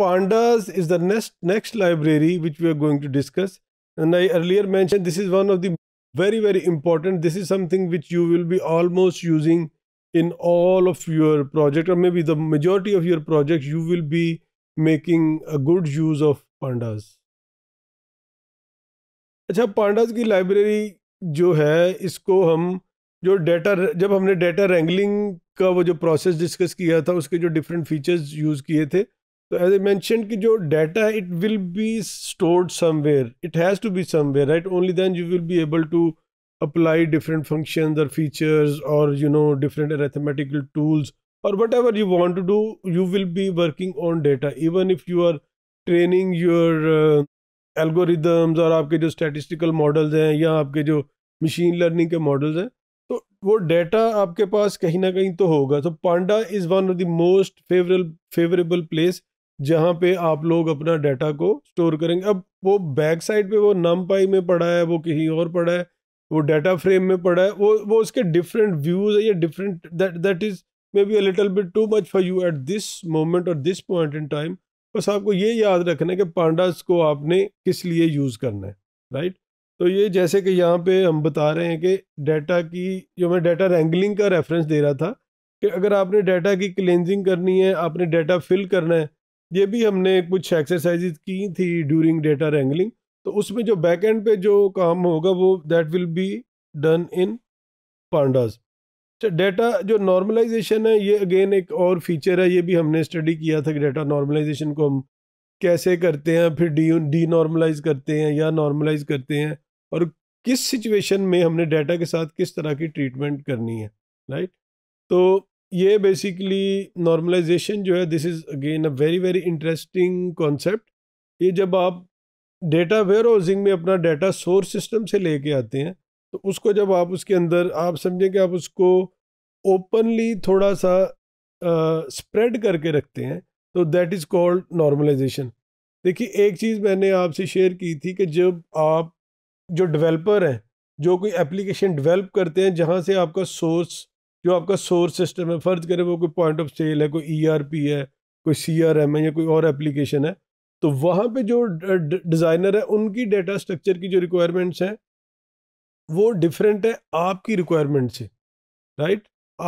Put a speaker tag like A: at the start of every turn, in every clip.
A: pandas is the next next library which we are going to discuss and i earlier mentioned this is one of the very very important this is something which you will be almost using in all of your project or maybe the majority of your projects you will be making a good use of pandas अच्छा pandas की library जो है इसको हम जो data जब हमने data रेंगलिंग का वो जो प्रोसेस डिस्कस किया था उसके जो डिफरेंट फीचर्स यूज़ किए थे तो एज ए मैंशन की जो डाटा है it will be stored somewhere it has to be somewhere right only then you will be able to apply different function और फीचर्स और you know different arithmetical tools और whatever you want to do you will be working on data even if you are training your algorithms और आपके जो statistical models हैं या आपके जो मशीन लर्निंग के मॉडल्स हैं तो वो डेटा आपके पास कहीं ना कहीं तो होगा तो panda is one of the most favourable favourable place जहाँ पे आप लोग अपना डाटा को स्टोर करेंगे अब वो बैक साइड पे वो नम पाई में पड़ा है वो कहीं और पड़ा है वो डाटा फ्रेम में पड़ा है वो वो उसके डिफरेंट व्यूज है या different that that is maybe a little bit too much for you at this moment और दिस पॉइंट इन टाइम बस आपको ये याद रखना है कि पांडास को आपने किस लिए यूज़ करना है राइट तो ये जैसे कि यहाँ पे हम बता रहे हैं कि डाटा की जो मैं डाटा रैंगलिंग का रेफरेंस दे रहा था कि अगर आपने डाटा की क्लेंजिंग करनी है आपने डाटा फिल करना है ये भी हमने कुछ एक्सरसाइजेज की थी ड्यूरिंग डेटा रेंगलिंग तो उसमें जो बैक एंड पे जो काम होगा वो that will be done in pandas अच्छा डेटा जो नॉर्मलाइजेशन है ये अगेन एक और फीचर है ये भी हमने स्टडी किया था कि डेटा नॉर्मलाइजेशन को हम कैसे करते हैं फिर डी डी नॉर्मलाइज करते हैं या नॉर्मलाइज करते हैं और किस सिचुएशन में हमने डेटा के साथ किस तरह की ट्रीटमेंट करनी है राइट तो ये बेसिकली नॉर्मलाइजेशन जो है this is again a very very interesting concept ये जब आप डेटा वेयर हाउसिंग में अपना डेटा सोर्स सिस्टम से लेके आते हैं तो उसको जब आप उसके अंदर आप समझें कि आप उसको ओपनली थोड़ा सा स्प्रेड uh, करके रखते हैं तो दैट इज़ कॉल्ड नॉर्मलाइजेशन देखिए एक चीज़ मैंने आपसे शेयर की थी कि जब आप जो डेवलपर हैं जो कोई एप्लीकेशन डेवलप करते हैं जहाँ से आपका सोर्स जो आपका सोर्स सिस्टम है फ़र्ज़ करें वो कोई पॉइंट ऑफ सेल है कोई ई e है कोई सी है या कोई और एप्लीकेशन है तो वहाँ पे जो डिज़ाइनर है उनकी डेटा स्ट्रक्चर की जो रिक्वायरमेंट्स हैं वो डिफरेंट है आपकी रिक्वायरमेंट से राइट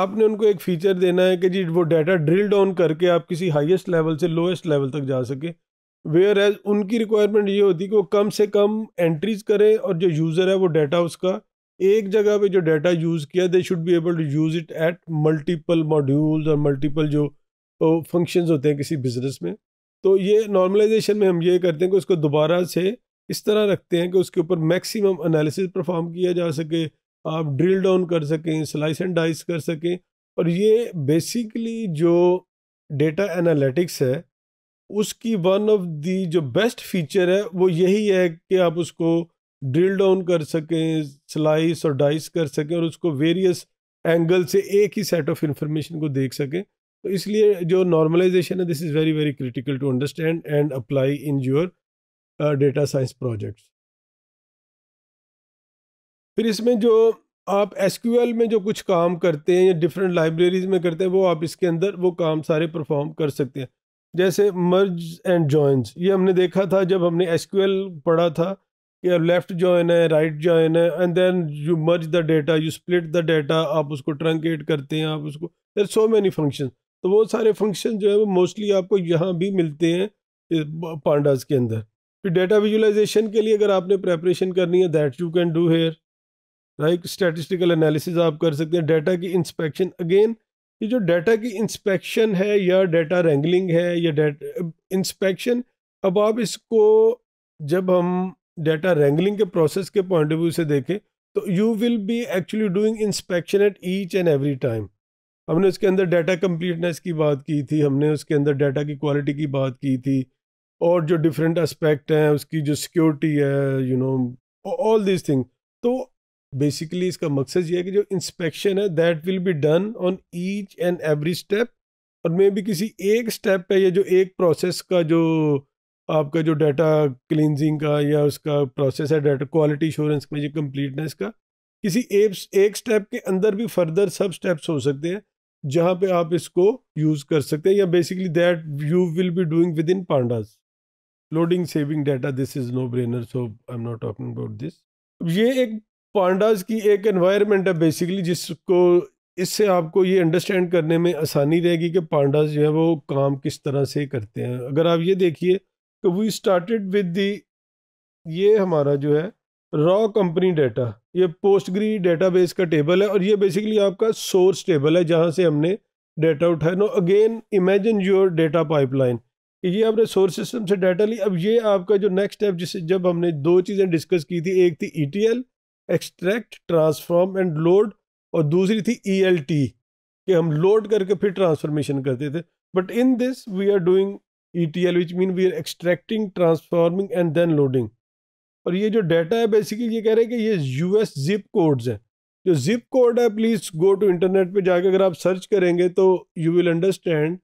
A: आपने उनको एक फीचर देना है कि जी वो डाटा ड्रिल डाउन करके आप किसी हाइस्ट लेवल से लोएस्ट लेवल तक जा सके वेयर एज उनकी रिक्वायरमेंट ये होती है कि वो कम से कम एंट्रीज करें और जो यूज़र है वो डाटा उसका एक जगह पे जो डाटा यूज़ किया they should be able to use it at multiple modules और मल्टीपल जो फंक्शंस होते हैं किसी बिजनेस में तो ये नॉर्मलाइजेशन में हम ये करते हैं कि उसको दोबारा से इस तरह रखते हैं कि उसके ऊपर मैक्सिमम एनालिसिस परफॉर्म किया जा सके आप ड्रिल डाउन कर सकें स्लाइस एंड डाइस कर सकें और ये बेसिकली जो डेटा एनालिटिक्स है उसकी वन ऑफ दी जो बेस्ट फीचर है वो यही है कि आप उसको ड्रिल डाउन कर सकें स्लाइस और डाइस कर सकें और उसको वेरियस एंगल से एक ही सेट ऑफ इन्फॉर्मेशन को देख सकें तो इसलिए जो नॉर्मलाइजेशन है this is very very critical to understand and apply in your data science projects फिर इसमें जो आप एस में जो कुछ काम करते हैं या डिफरेंट लाइब्रेरीज में करते हैं वो आप इसके अंदर वो काम सारे परफॉर्म कर सकते हैं जैसे मर्ज एंड जॉइंस ये हमने देखा था जब हमने एस पढ़ा था या लेफ्ट जॉइन है राइट जॉइन है and then you merge the data you split the data आप उसको ट्रंकेट करते हैं आप उसको देर सो मैनी फंक्शन तो वो सारे फंक्शन जो है वो मोस्टली आपको यहाँ भी मिलते हैं पांडास के अंदर फिर डेटा विजुलाइजेशन के लिए अगर आपने प्रेपरेशन करनी है that you can do here right statistical analysis आप कर सकते हैं डेटा की इंस्पेक्शन अगेन ये जो डेटा की इंस्पेक्शन है या डेटा रेंगलिंग है या डेटा इंस्पेक्शन अब आप इसको जब हम डेटा रेंगलिंग के प्रोसेस के पॉइंट ऑफ व्यू से देखें तो you will be actually doing inspection at each and every time हमने उसके अंदर डाटा कम्प्लीटनेस की बात की थी हमने उसके अंदर डाटा की क्वालिटी की बात की थी और जो डिफरेंट एस्पेक्ट हैं उसकी जो सिक्योरिटी है you know all this thing तो बेसिकली इसका मकसद ये है कि जो इंस्पेक्शन है that will be done on each and every step और मे भी किसी एक स्टेप पे या जो एक प्रोसेस का जो आपका जो डाटा क्लिनजिंग का या उसका प्रोसेस है डाटा क्वालिटी इंश्योरेंस का या कम्प्लीटनेस का किसी एप्स एक स्टेप के अंदर भी फर्दर सब स्टेप्स हो सकते हैं जहाँ पे आप इसको यूज़ कर सकते हैं या basically that you will be doing within pandas loading saving data this is no brainer so I am not talking about this ये एक पांडास की एक एनवायरनमेंट है बेसिकली जिसको इससे आपको ये अंडरस्टैंड करने में आसानी रहेगी कि पांडास जो है वो काम किस तरह से करते हैं अगर आप ये देखिए वी स्टार्टेड विद दी ये हमारा जो है रॉ कंपनी डाटा ये पोस्टग्री डेटाबेस का टेबल है और ये बेसिकली आपका सोर्स टेबल है जहाँ से हमने डाटा उठाया no again imagine your data pipeline कि ये आपने सोर्स सिस्टम से डाटा ली अब ये आपका जो नेक्स्ट स्टेप जिसे जब हमने दो चीज़ें डिस्कस की थी एक थी E extract transform and load और दूसरी थी ई e कि हम लोड करके फिर ट्रांसफॉर्मेशन करते थे but in this we are doing ETL which mean we are extracting, transforming and then loading. और ये जो डाटा है बेसिकली ये कह रहे हैं कि ये एस जिप कोड्स हैं जो जिप कोड है प्लीज़ गो टू इंटरनेट पर जाकर अगर आप सर्च करेंगे तो यू विल अंडरस्टैंड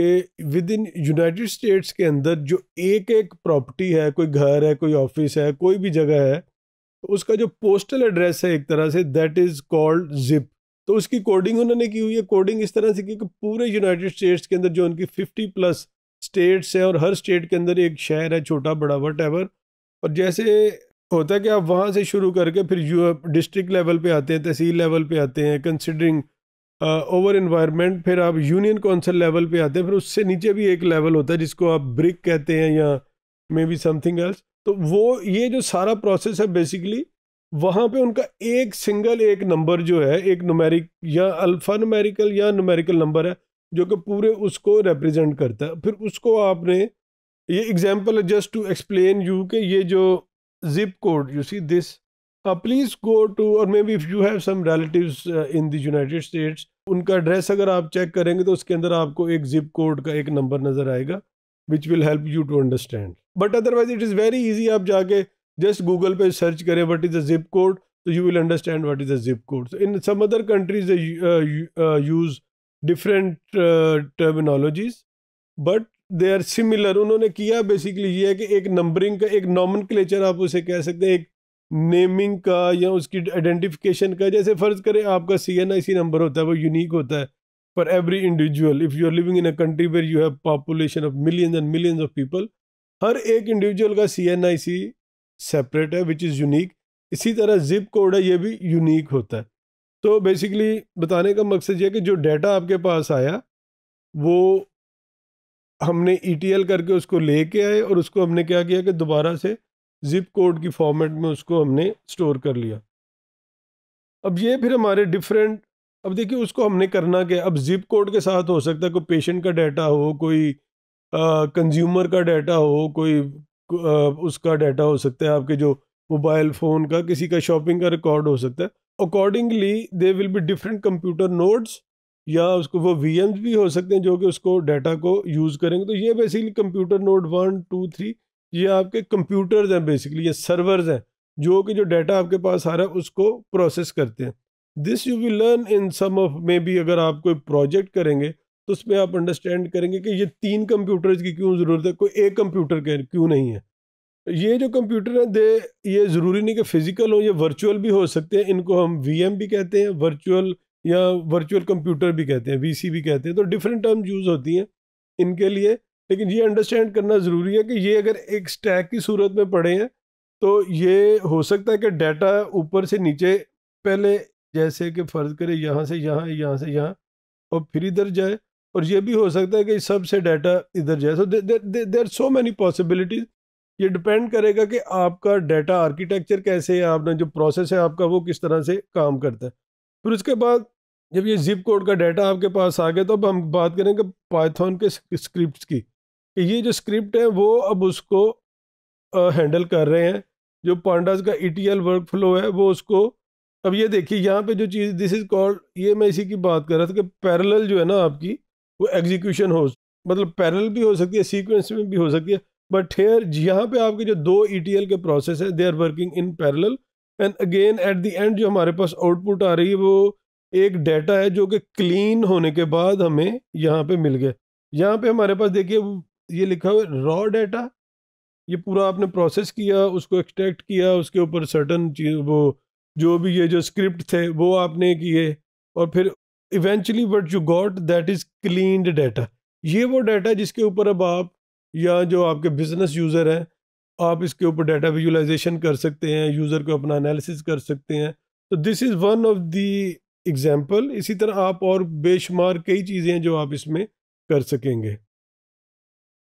A: कि विद इन यूनाइटेड स्टेट्स के अंदर जो एक एक प्रॉपर्टी है कोई घर है कोई ऑफिस है कोई भी जगह है तो उसका जो पोस्टल एड्रेस है एक तरह say that is called zip तो उसकी कोडिंग उन्होंने की हुई है कोडिंग इस तरह से की कि पूरे यूनाइटेड स्टेट्स के अंदर जो उनकी फिफ्टी प्लस स्टेट्स हैं और हर स्टेट के अंदर एक शहर है छोटा बड़ा वट एवर और जैसे होता है कि आप वहाँ से शुरू करके फिर यू डिस्ट्रिक्ट लेवल पे आते हैं तहसील लेवल पे आते हैं कंसिडरिंग ओवर इन्वायरमेंट फिर आप यूनियन काउंसिल लेवल पे आते हैं फिर उससे नीचे भी एक लेवल होता है जिसको आप ब्रिक कहते हैं या मे बी समथिंग एल्स तो वो ये जो सारा प्रोसेस है बेसिकली वहाँ पे उनका एक सिंगल एक नंबर जो है एक नुमेरिक या अल्फ़ा नुमेरिकल या नुमेरिकल नंबर है जो कि पूरे उसको रिप्रेजेंट करता है फिर उसको आपने ये एग्जांपल है जस्ट टू एक्सप्लेन यू के ये जो zip code you see this please go to और maybe if you have some relatives in the United States उनका एड्रेस अगर आप चेक करेंगे तो उसके अंदर आपको एक जिप कोड का एक नंबर नज़र आएगा which will help you to understand but otherwise it is very easy आप जाके जस्ट गूगल पे सर्च करें what is a zip code तो you will understand what is a zip code in some other countries use different terminologies but they are similar उन्होंने किया basically ये है कि एक नंबरिंग का एक नॉमन क्लेचर आप उसे कह सकते हैं एक नेमिंग का या उसकी आइडेंटिफिकेशन का जैसे फ़र्ज़ करें आपका सी एन आई सी नंबर होता है वो यूनिक होता है for every individual if you are living in a country where you have population of millions and millions of people हर एक इंडिविजुअल का सी एन आई सी सेपरेट है विच इज़ यूनिक इसी तरह जिप कोड है ये भी यूनिक होता है तो बेसिकली बताने का मकसद यह कि जो डेटा आपके पास आया वो हमने ई e करके उसको ले के आए और उसको हमने क्या किया कि दोबारा से ज़िप कोड की फॉर्मेट में उसको हमने स्टोर कर लिया अब ये फिर हमारे डिफरेंट अब देखिए उसको हमने करना क्या अब ज़िप कोड के साथ हो सकता है कोई पेशेंट का डाटा हो कोई कंज्यूमर का डाटा हो कोई आ, उसका डाटा हो सकता है आपके जो मोबाइल फ़ोन का किसी का शॉपिंग का रिकॉर्ड हो सकता है accordingly they will be different computer nodes या उसको वो वी भी हो सकते हैं जो कि उसको डाटा को यूज़ करेंगे तो ये basically computer node one two three ये आपके कंप्यूटर्स हैं बेसिकली ये सर्वर्स हैं जो कि जो डाटा आपके पास आ रहा है उसको प्रोसेस करते हैं this you will learn in some of maybe अगर आप कोई प्रोजेक्ट करेंगे तो उसमें आप अंडरस्टैंड करेंगे कि ये तीन कंप्यूटर्स की क्यों ज़रूरत है कोई एक कंप्यूटर के क्यों नहीं है ये जो कंप्यूटर हैं दे ये ज़रूरी नहीं कि फ़िज़िकल हो ये वर्चुअल भी हो सकते हैं इनको हम वी भी कहते हैं वर्चुअल या वर्चुअल कंप्यूटर भी कहते हैं वी भी कहते हैं तो डिफरेंट टर्म यूज़ होती हैं इनके लिए लेकिन ये अंडरस्टैंड करना ज़रूरी है कि ये अगर एक स्टैक की सूरत में पड़े हैं तो ये हो सकता है कि डाटा ऊपर से नीचे पहले जैसे कि फ़र्ज़ करे यहाँ से यहाँ यहाँ से यहाँ और फिर इधर जाए और ये भी हो सकता है कि सब से डाटा इधर जाए so there so many possibilities ये डिपेंड करेगा कि आपका डाटा आर्किटेक्चर कैसे है आपने जो प्रोसेस है आपका वो किस तरह से काम करता है फिर उसके बाद जब ये जिप कोड का डाटा आपके पास आ गया तो अब हम बात करेंगे पाइथन के स्क्रिप्ट की कि ये जो स्क्रिप्ट है वो अब उसको हैंडल कर रहे हैं जो पांडाज का ई टी वर्क फ्लो है वो उसको अब ये देखिए यहाँ पे जो चीज़ दिस इज़ कॉल्ड ये मैं इसी की बात कर रहा था कि पैरेलल जो है ना आपकी वो एग्जीक्यूशन हो मतलब पैरेलल भी हो सकती है सीक्वेंस में भी हो सकती है बट हेयर यहाँ पे आपके जो दो ई e के प्रोसेस है they are working in parallel and again at the end जो हमारे पास आउटपुट आ रही है वो एक डाटा है जो कि क्लीन होने के बाद हमें यहाँ पे मिल गया यहाँ पे हमारे पास देखिए ये लिखा हुआ है रॉ डाटा ये पूरा आपने प्रोसेस किया उसको एक्सट्रैक्ट किया उसके ऊपर सर्टन चीज वो जो भी ये जो स्क्रिप्ट थे वो आपने किए और फिर eventually what you got that is cleaned data ये वो डाटा जिसके ऊपर अब आप या जो आपके बिजनेस यूज़र हैं आप इसके ऊपर डाटा विजुलाइजेशन कर सकते हैं यूज़र को अपना एनालिसिस कर सकते हैं तो this is one of the example इसी तरह आप और बेशुमार कई चीज़ें हैं जो आप इसमें कर सकेंगे